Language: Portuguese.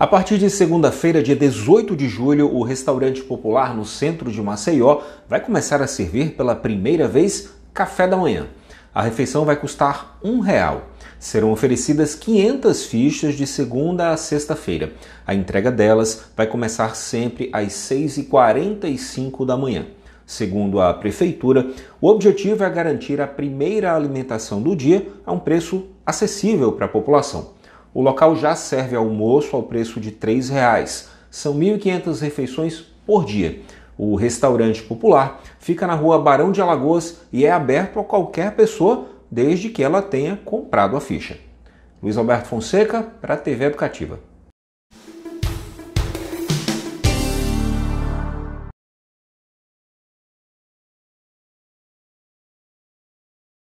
A partir de segunda-feira, dia 18 de julho, o restaurante popular no centro de Maceió vai começar a servir pela primeira vez café da manhã. A refeição vai custar um real. Serão oferecidas 500 fichas de segunda a sexta-feira. A entrega delas vai começar sempre às 6h45 da manhã. Segundo a prefeitura, o objetivo é garantir a primeira alimentação do dia a um preço acessível para a população. O local já serve almoço ao preço de R$ 3,00. São 1.500 refeições por dia. O restaurante popular fica na rua Barão de Alagoas e é aberto a qualquer pessoa desde que ela tenha comprado a ficha. Luiz Alberto Fonseca, para a TV Educativa.